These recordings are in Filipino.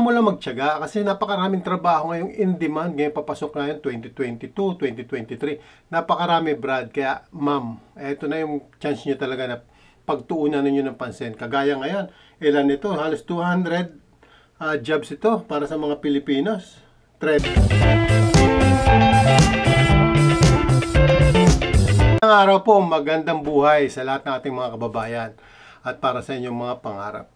mo lang magtiyaga kasi napakaraming trabaho ngayong in demand ngayong papasok na yung 2022, 2023 napakarami Brad kaya ma'am eto na yung chance niyo talaga na pagtuunan ninyo ng pansin kagaya ngayon ilan ito halos 200 uh, ah, jobs ito para sa mga Pilipinos trend Magandang araw po, magandang buhay sa lahat ng ating mga kababayan at para sa inyong mga pangarap.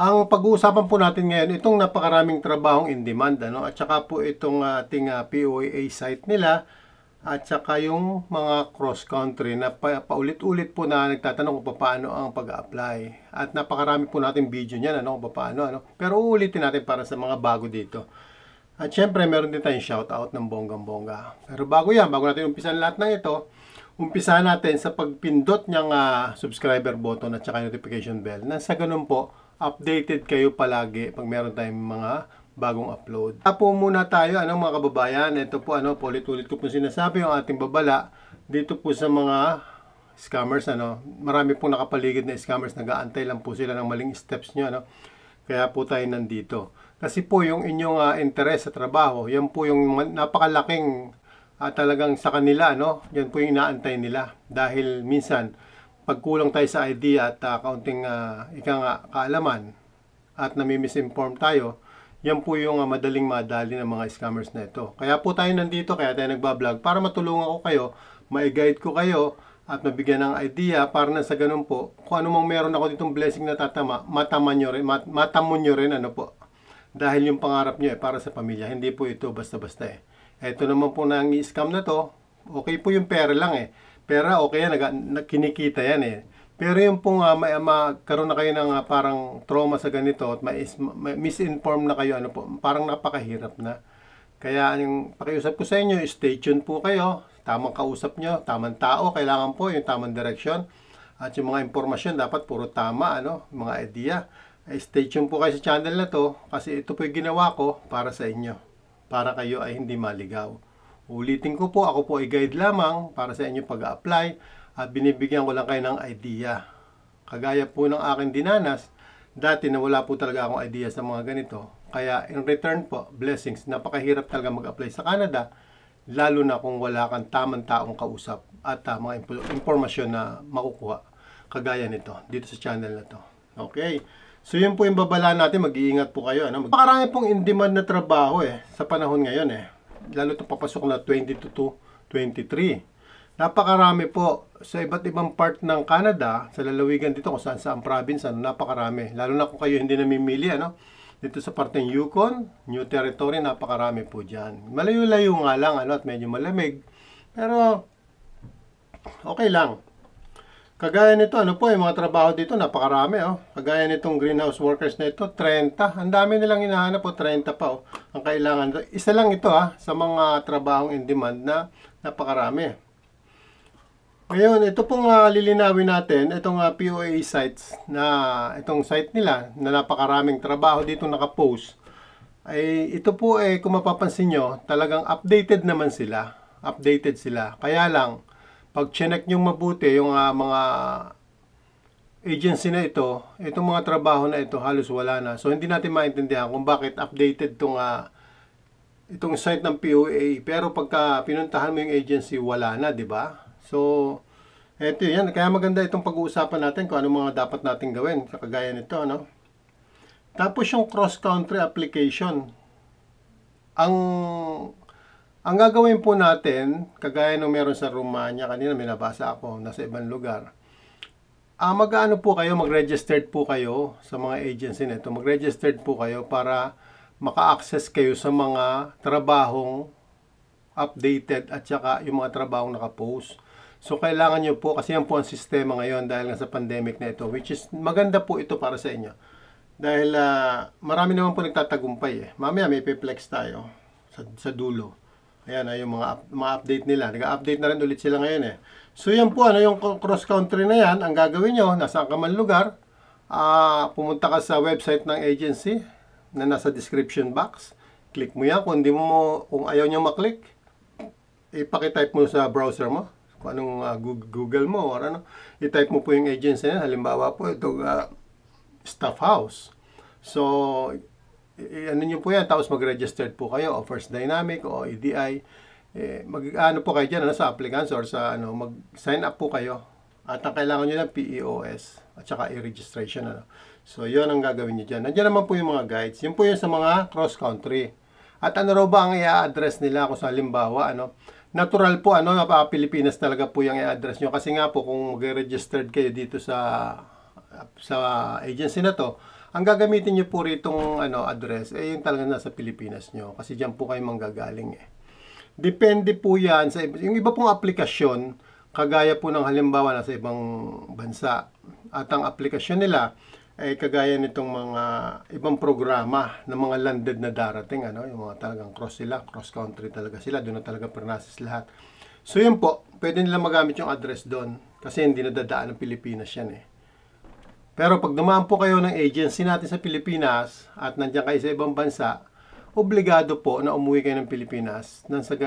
Ang pag-uusapan po natin ngayon, itong napakaraming trabahong in demand, ano? at saka po itong ating uh, ah, POA site nila, at saka yung mga cross-country na pa, paulit-ulit po na nagtatanong kung paano ang pag-apply. At napakarami po natin video niyan, ano, kung paano. Ano. Pero uulitin natin para sa mga bago dito. At syempre, meron din tayong shoutout ng bonggang-bongga. Pero bago yan, bago natin umpisan lahat ng ito, umpisahan natin sa pagpindot ng uh, ah, subscriber button at saka notification bell na sa ganun po, updated kayo palagi pag meron tayong mga bagong upload. Tapo muna tayo, ano mga kababayan, ito po ano, paulit-ulit ko po sinasabi yung ating babala dito po sa mga scammers ano. Marami pong nakapaligid na scammers, nag-aantay lang po sila ng maling steps niyo ano. Kaya po tayo nandito. Kasi po yung inyong uh, ah, interest sa trabaho, yan po yung napakalaking uh, talagang sa kanila ano. Yan po yung inaantay nila dahil minsan pagkulang tayo sa idea at uh, kaunting uh, ika kaalaman at nami-misinform tayo, yan po yung uh, madaling madali ng mga scammers na ito. Kaya po tayo nandito, kaya tayo nagbablog para matulungan ko kayo, ma-guide ko kayo at mabigyan ng idea para na sa ganun po, kung ano mang meron ako ditong blessing na tatama, matama nyo rin, mat, matamo nyo rin ano po. Dahil yung pangarap nyo eh, para sa pamilya, hindi po ito basta-basta eh. Ito naman po na ang scam na to, okay po yung pera lang eh pera, okay yan, nag, kinikita yan eh. Pero yung pong uh, may, magkaroon na kayo ng uh, parang trauma sa ganito at may, may misinform na kayo, ano po, parang napakahirap na. Kaya yung pakiusap ko sa inyo, stay tuned po kayo. Tamang kausap nyo, tamang tao, kailangan po yung tamang direksyon. At yung mga impormasyon dapat puro tama, ano, mga idea. Stay tuned po kayo sa channel na to kasi ito po yung ginawa ko para sa inyo. Para kayo ay hindi maligaw. Ulitin ko po, ako po ay guide lamang para sa inyong pag-apply at binibigyan ko lang kayo ng idea. Kagaya po ng akin dinanas, dati na wala po talaga akong idea sa mga ganito. Kaya in return po, blessings. Napakahirap talaga mag-apply sa Canada, lalo na kung wala kang tamang taong kausap at uh, mga impormasyon na makukuha. Kagaya nito, dito sa channel na to. Okay. So yun po yung babala natin, mag-iingat po kayo. Ano? Makarami pong in-demand na trabaho eh, sa panahon ngayon eh lalo to papasok na 22 to 23. Napakarami po sa iba't ibang part ng Canada, sa lalawigan dito kung saan saan province, ano, napakarami. Lalo na kung kayo hindi namimili, ano? Dito sa parte ng Yukon, New Territory, napakarami po dyan. Malayo-layo nga lang, ano, at medyo malamig. Pero, okay lang. Kagaya nito, ano po, yung mga trabaho dito, napakarami, oh. Kagaya nitong greenhouse workers na ito, 30. Ang dami nilang hinahanap, po, 30 pa, oh. Ang kailangan. Isa lang ito, ah, sa mga trabahong in demand na napakarami. Ngayon, ito pong uh, lilinawin natin, itong uh, ah, POA sites na itong site nila na napakaraming trabaho dito nakapost. Ay, ito po eh, kung mapapansin nyo, talagang updated naman sila. Updated sila. Kaya lang, pag chinek nyo mabuti yung uh, mga agency na ito, itong mga trabaho na ito halos wala na. So hindi natin maintindihan kung bakit updated itong, uh, ah, itong site ng POA. Pero pagka pinuntahan mo yung agency, wala na, di ba? So, eto yan. Kaya maganda itong pag-uusapan natin kung ano mga dapat natin gawin. Kagaya nito, no? Tapos yung cross-country application. Ang ang gagawin po natin, kagaya ng meron sa Romania, kanina may nabasa ako, nasa ibang lugar. Ah, mag-ano po kayo, mag-registered po kayo sa mga agency na ito. Mag-registered po kayo para maka-access kayo sa mga trabahong updated at saka yung mga trabahong nakapost. So, kailangan nyo po, kasi yan po ang sistema ngayon dahil nga sa pandemic na ito, which is maganda po ito para sa inyo. Dahil uh, marami naman po nagtatagumpay eh. Mamaya may flex tayo sa, sa dulo. Ayan ay ah, yung mga, mga update nila. Nag-update na rin ulit sila ngayon eh. So yan po, ano yung cross country na yan, ang gagawin nyo, nasa ka man lugar, uh, pumunta ka sa website ng agency na nasa description box. Click mo yan. Kung, di mo, kung ayaw nyo maklik, ipakitype mo sa browser mo. Kung anong uh, Google mo or ano. I-type mo po yung agency na yan. Halimbawa po, ito uh, staff house. So, eh, ano nyo po yan, tapos mag-registered po kayo o First Dynamic o EDI. Eh, mag, ano po kayo dyan, ano, sa applicants or sa ano, mag-sign up po kayo. At ang kailangan nyo ng PEOS at saka e-registration. Ano. So, yon ang gagawin nyo dyan. Nandiyan naman po yung mga guides. Yun po yun sa mga cross-country. At ano raw ba ang i-address nila kung sa halimbawa, ano, natural po ano pa Pilipinas talaga po yung i-address nyo kasi nga po kung mag-registered kayo dito sa sa agency na to ang gagamitin niyo po ritong ano, address, eh yung talaga nasa Pilipinas niyo. Kasi diyan po kayo manggagaling eh. Depende po yan sa yung iba pong aplikasyon, kagaya po ng halimbawa nasa ibang bansa. At ang aplikasyon nila, ay eh, kagaya nitong mga ibang programa ng mga landed na darating ano yung mga talagang cross sila cross country talaga sila doon na talaga pernasis lahat so yun po pwede nila magamit yung address doon kasi hindi nadadaan ng Pilipinas yan eh pero pag dumaan po kayo ng agency natin sa Pilipinas at nandiyan kayo sa ibang bansa, obligado po na umuwi kayo ng Pilipinas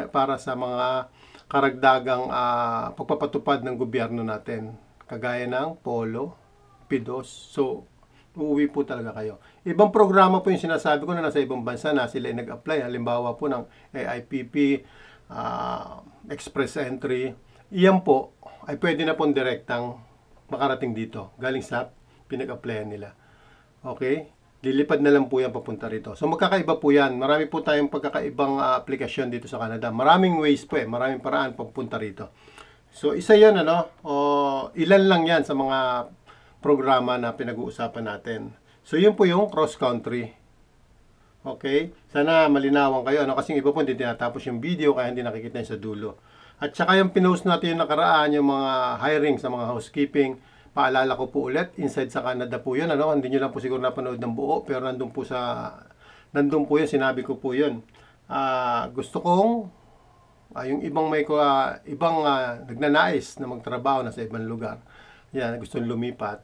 para sa mga karagdagang uh, pagpapatupad ng gobyerno natin. Kagaya ng Polo, Pidos. So, uuwi po talaga kayo. Ibang programa po yung sinasabi ko na nasa ibang bansa na sila ay nag-apply. Halimbawa po ng AIPP, uh, ah, Express Entry. Iyan po ay pwede na pong direktang makarating dito. Galing sa pinag-applyan nila. Okay? Lilipad na lang po yan papunta rito. So magkakaiba po yan. Marami po tayong pagkakaibang uh, application dito sa Canada. Maraming ways po eh. Maraming paraan papunta rito. So isa yan ano. O, ilan lang yan sa mga programa na pinag-uusapan natin. So yun po yung cross-country. Okay? Sana malinawan kayo. Ano? Kasi iba po hindi tinatapos yung video kaya hindi nakikita sa dulo. At saka yung pinost natin yung nakaraan, yung mga hiring sa mga housekeeping Paalala ko po ulit, Inside sa Canada po yun. Ano? Hindi nyo lang po siguro napanood ng buo, pero nandun po sa... Nandun po yun, sinabi ko po yun. Uh, gusto kong uh, yung ibang may uh, ibang uh, nagnanais na magtrabaho na sa ibang lugar. Yan, gusto lumipat.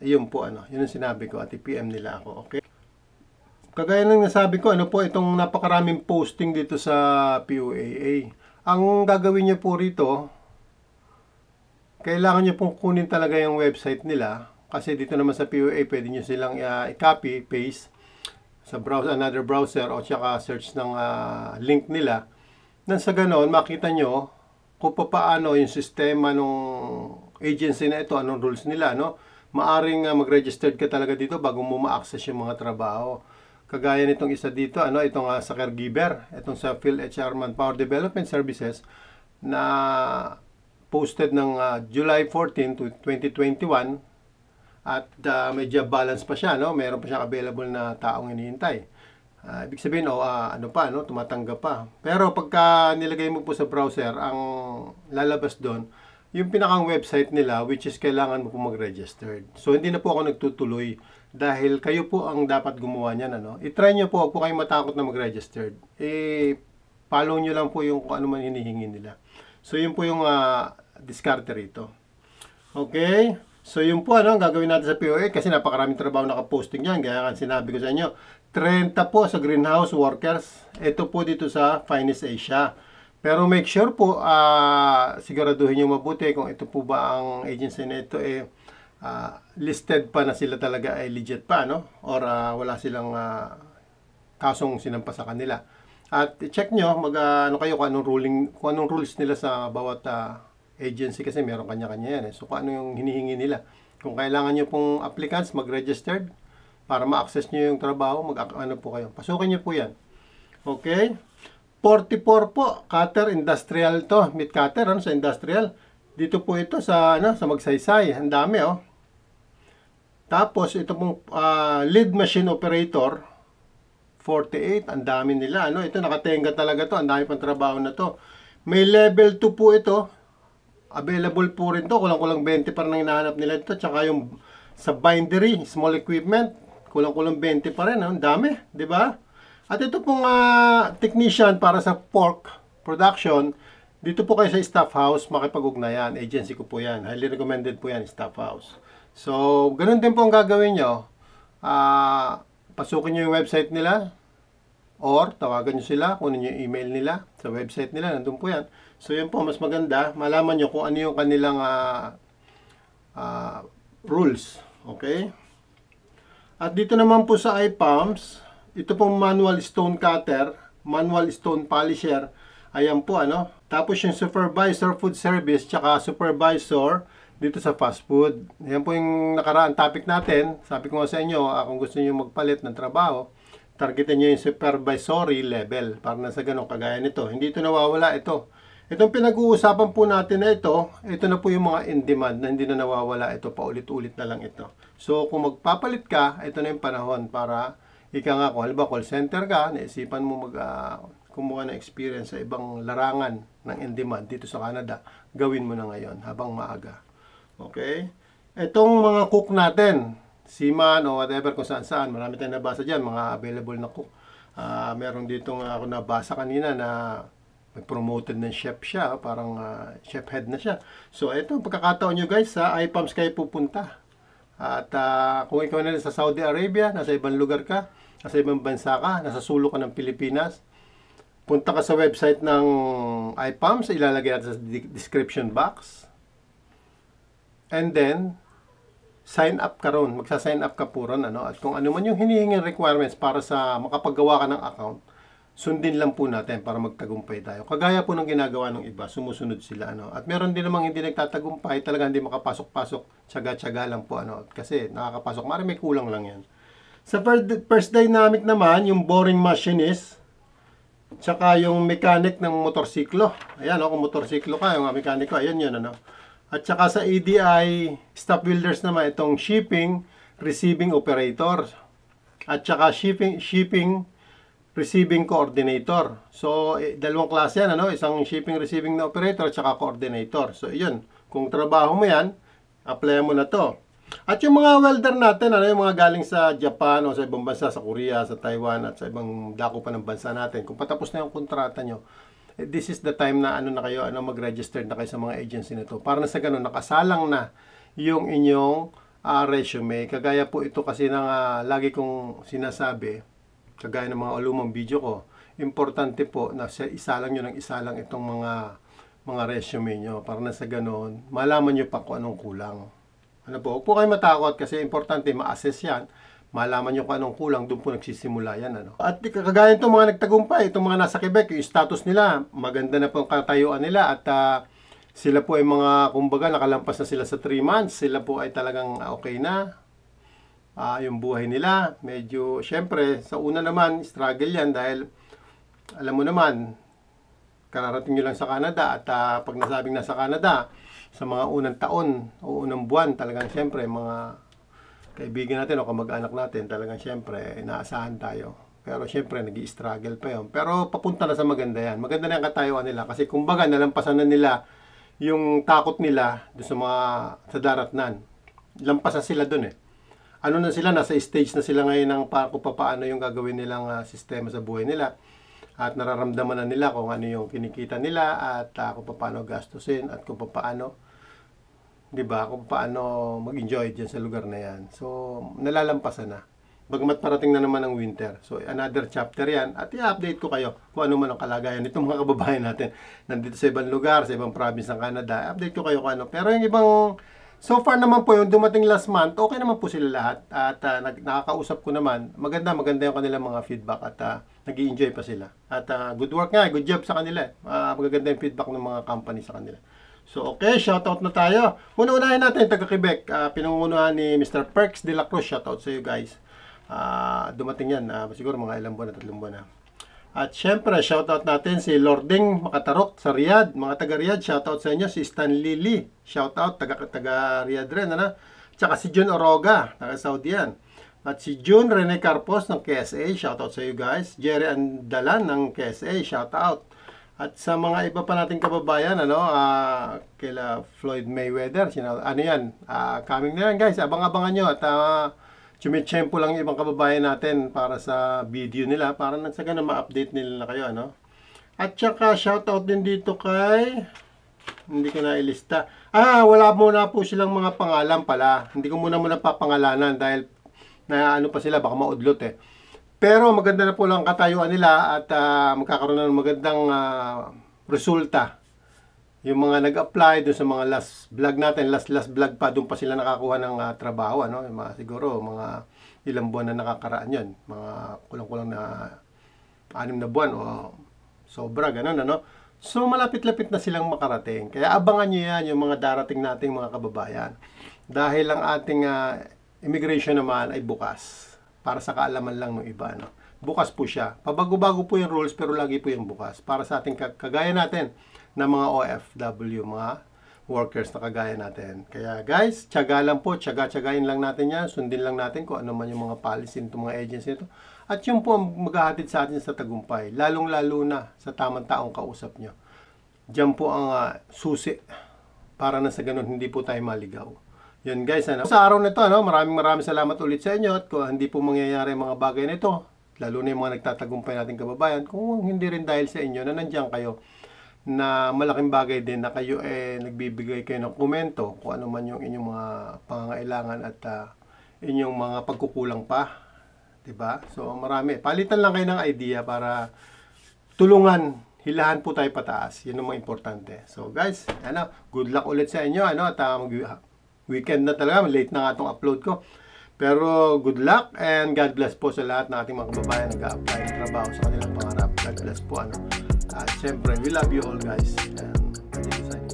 Iyon po ano, yun ang sinabi ko at i-PM nila ako, okay? Kagaya ng nasabi ko, ano po itong napakaraming posting dito sa PUAA. Ang gagawin niyo po rito, kailangan nyo pong kunin talaga yung website nila kasi dito naman sa POA pwede nyo silang uh, ah, copy, paste sa browser, another browser o tsaka search ng uh, link nila nang sa ganon makita nyo kung paano yung sistema ng agency na ito, anong rules nila no? maaring uh, mag-registered ka talaga dito bago mo ma-access yung mga trabaho kagaya nitong isa dito ano itong uh, sa caregiver itong sa PhilHR Manpower Development Services na posted ng uh, July 14 to 2021 at uh, medyo balance pa siya no meron pa siya available na taong hinihintay uh, ibig sabihin oh uh, ano pa no tumatanggap pa pero pagka nilagay mo po sa browser ang lalabas doon yung pinakang website nila which is kailangan mo po mag-registered so hindi na po ako nagtutuloy dahil kayo po ang dapat gumawa niyan ano i-try niyo po ako kayo matakot na mag-registered eh follow niyo lang po yung kung ano man hinihingi nila So, yun po yung uh, ah, discard rito. Okay? So, yun po, ano, gagawin natin sa po kasi napakaraming trabaho nakaposting yan. Kaya sinabi ko sa inyo, 30 po sa greenhouse workers. Ito po dito sa Finest Asia. Pero make sure po, uh, siguraduhin nyo mabuti kung ito po ba ang agency na ito eh, uh, listed pa na sila talaga ay legit pa, no? Or uh, wala silang uh, kasong sinampas sa kanila. At check nyo, mag, ah, ano kayo, kung anong, ruling, kung anong rules nila sa bawat uh, agency kasi meron kanya-kanya yan. Eh. So, kung ano yung hinihingi nila. Kung kailangan nyo pong applicants, mag-registered para ma-access nyo yung trabaho, mag-ano ah, po kayo. Pasukin nyo po yan. Okay? 44 po, cutter industrial to, meat cutter, ano, sa industrial. Dito po ito sa, ano, sa magsaysay. Ang dami, oh. Tapos, ito pong uh, lead machine operator, 48. Ang dami nila. Ano? Ito, nakatenga talaga to. Ang dami pang trabaho na to. May level 2 po ito. Available po rin to. Kulang-kulang 20 para nang ang hinahanap nila ito. Tsaka yung sa bindery, small equipment. Kulang-kulang 20 pa rin. Ang dami. ba? Diba? At ito pong uh, technician para sa pork production, dito po kayo sa staff house, makipag-ugnayan. Agency ko po yan. Highly recommended po yan, staff house. So, ganun din po ang gagawin nyo. Ah... Uh, pasukin nyo yung website nila or tawagan nyo sila, kunin nyo yung email nila sa website nila, nandun po yan. So yun po, mas maganda, malaman nyo kung ano yung kanilang uh, uh, rules. Okay? At dito naman po sa iPalms, ito pong manual stone cutter, manual stone polisher, ayan po ano. Tapos yung supervisor food service, tsaka supervisor dito sa fast food. Yan po yung nakaraan topic natin. Sabi ko nga sa inyo, ah, kung gusto niyo magpalit ng trabaho, targetin niyo yung supervisory level para na sa ganong kagaya nito. Hindi ito nawawala ito. Itong pinag-uusapan po natin na ito, ito na po yung mga in-demand na hindi na nawawala ito, paulit-ulit na lang ito. So, kung magpapalit ka, ito na yung panahon para ikaw nga, kung halimbawa call center ka, naisipan mo mag, uh, kumuha ng experience sa ibang larangan ng in-demand dito sa Canada, gawin mo na ngayon habang maaga. Okay? Itong mga cook natin, Siman o whatever kung saan saan, marami tayong nabasa dyan, mga available na cook. Uh, meron ditong uh, ako nabasa kanina na promoted ng chef siya, parang uh, chef head na siya. So, ito, pagkakataon nyo guys, sa IPAMS kayo pupunta. At uh, kung ikaw na sa Saudi Arabia, nasa ibang lugar ka, nasa ibang bansa ka, nasa sulok ka ng Pilipinas, punta ka sa website ng IPAMS, ilalagay natin sa description box. And then, sign up ka ron. Magsa-sign up ka po ron. Ano? At kung ano man yung hinihingin requirements para sa makapaggawa ka ng account, sundin lang po natin para magtagumpay tayo. Kagaya po ng ginagawa ng iba, sumusunod sila. Ano? At meron din namang hindi nagtatagumpay, talaga hindi makapasok-pasok, tsaga-tsaga lang po. Ano? At kasi nakakapasok, mara may kulang lang yan. Sa first dynamic naman, yung boring machinist, tsaka yung mechanic ng motorsiklo. Ayan, oh, kung motorsiklo ka, yung mechanic ko, ayan yun, ano. At saka sa EDI, stop builders naman itong shipping, receiving operator. At saka shipping, shipping receiving coordinator. So, eh, dalawang klase yan, ano? Isang shipping receiving na operator at saka coordinator. So, yun. Kung trabaho mo yan, apply mo na to. At yung mga welder natin, ano yung mga galing sa Japan o sa ibang bansa, sa Korea, sa Taiwan at sa ibang dako pa ng bansa natin. Kung patapos na yung kontrata nyo, this is the time na ano na kayo, ano mag-register na kayo sa mga agency na to. Para na sa ganun, nakasalang na yung inyong uh, resume. Kagaya po ito kasi ng uh, lagi kong sinasabi, kagaya ng mga alumang video ko, importante po na isalang nyo ng isalang itong mga mga resume nyo para na sa ganun, malaman nyo pa kung anong kulang. Ano po, huwag po kayo matakot kasi importante ma-assess yan malaman nyo kung anong kulang, doon po nagsisimula yan. Ano? At kagaya itong mga nagtagumpay, itong mga nasa Quebec, yung status nila, maganda na po ang katayuan nila at uh, sila po ay mga, kumbaga, nakalampas na sila sa 3 months, sila po ay talagang ah, okay na, uh, yung buhay nila. Medyo, syempre, sa una naman, struggle yan dahil, alam mo naman, kararating nyo lang sa Canada at uh, pag nasabing nasa Canada, sa mga unang taon o unang buwan, talagang syempre, mga kaibigan natin o kamag-anak natin, talagang syempre, inaasahan tayo. Pero syempre, nag struggle pa yun. Pero papunta na sa maganda yan. Maganda na yung katayuan nila. Kasi kumbaga, nalampasan na nila yung takot nila doon sa mga sa daratnan. Lampasan sila doon eh. Ano na sila, nasa stage na sila ngayon ng pa, kung paano yung gagawin nilang uh, sistema sa buhay nila. At nararamdaman na nila kung ano yung kinikita nila at uh, kung paano gastusin at kung paano 'di ba, kung paano mag-enjoy diyan sa lugar na 'yan. So, nalalampasan na. Bagmat parating na naman ang winter. So, another chapter 'yan at i-update ko kayo kung ano man ang kalagayan nitong mga kababayan natin nandito sa ibang lugar, sa ibang province ng Canada. Update ko kayo kung ano. Pero yung ibang So far naman po yung dumating last month, okay naman po sila lahat at uh, nakakausap ko naman, maganda maganda yung kanilang mga feedback at uh, ah, nag enjoy pa sila. At uh, good work nga, good job sa kanila. Uh, magaganda yung feedback ng mga company sa kanila. So, okay, shoutout na tayo. Una-unahin natin, taga-Quebec. Uh, ah, pinungunahan ni Mr. Perks de la Cruz. Shoutout sa iyo, guys. Uh, dumating yan, uh, siguro mga ilang buwan na, tatlong buwan na. At syempre, shoutout natin si Lording Makatarok sa Riyadh. Mga taga-Riyadh, shoutout sa inyo. Si Stan Lily, shoutout, taga-Riyadh taga rin. Ano? Tsaka si June Oroga, taga-Saudi yan. At si June Rene Carpos ng KSA, shoutout sa iyo guys. Jerry Andalan ng KSA, shoutout. At sa mga iba pa nating kababayan, ano, uh, kila Floyd Mayweather, sino, ano yan, uh, coming na yan guys, abang-abangan nyo at uh, ah, chumitsyempo lang yung ibang kababayan natin para sa video nila, para nang sa ganun ma-update nila na kayo, ano. At saka shoutout din dito kay, hindi ko na ilista. Ah, wala muna po silang mga pangalan pala. Hindi ko muna muna papangalanan dahil na ano pa sila, baka maudlot eh. Pero maganda na po lang katayuan nila at uh, magkakaroon ng magandang uh, resulta. Yung mga nag-apply doon sa mga last vlog natin, last last vlog pa, doon pa sila nakakuha ng uh, trabaho. Ano? Yung mga, siguro mga ilang buwan na nakakaraan yon Mga kulang-kulang na anim na buwan o sobra, ganun. Ano? So malapit-lapit na silang makarating. Kaya abangan nyo yan yung mga darating nating mga kababayan. Dahil ang ating uh, immigration naman ay bukas para sa kaalaman lang ng iba. No? Bukas po siya. Pabago-bago po yung rules pero lagi po yung bukas para sa ating kagaya natin na mga OFW, mga workers na kagaya natin. Kaya guys, tiyaga lang po, tiyaga-tiyagain lang natin yan, sundin lang natin kung ano man yung mga policy nito, mga agency nito. At yun po ang maghahatid sa atin sa tagumpay, lalong-lalo na sa tamang taong kausap nyo. Diyan po ang uh, susi para na sa ganun hindi po tayo maligaw. Yun guys, ano? Sa araw nito, ano, maraming maraming salamat ulit sa inyo at kung ah, hindi po mangyayari mga bagay nito, lalo na yung mga nagtatagumpay nating kababayan, kung hindi rin dahil sa inyo na nandiyan kayo, na malaking bagay din na kayo eh nagbibigay kayo ng komento kung ano man yung inyong mga pangangailangan at uh, inyong mga pagkukulang pa. 'Di ba? So marami. Palitan lang kayo ng idea para tulungan, hilahan po tayo pataas. 'Yun ang mga importante. So guys, ano, good luck ulit sa inyo ano at uh, mag Weekend na talaga, late na nga itong upload ko. Pero good luck and God bless po sa lahat ng ating mga kababayan nag apply ng trabaho sa kanilang pangarap. God bless po. Ano? At syempre, we love you all guys. And, and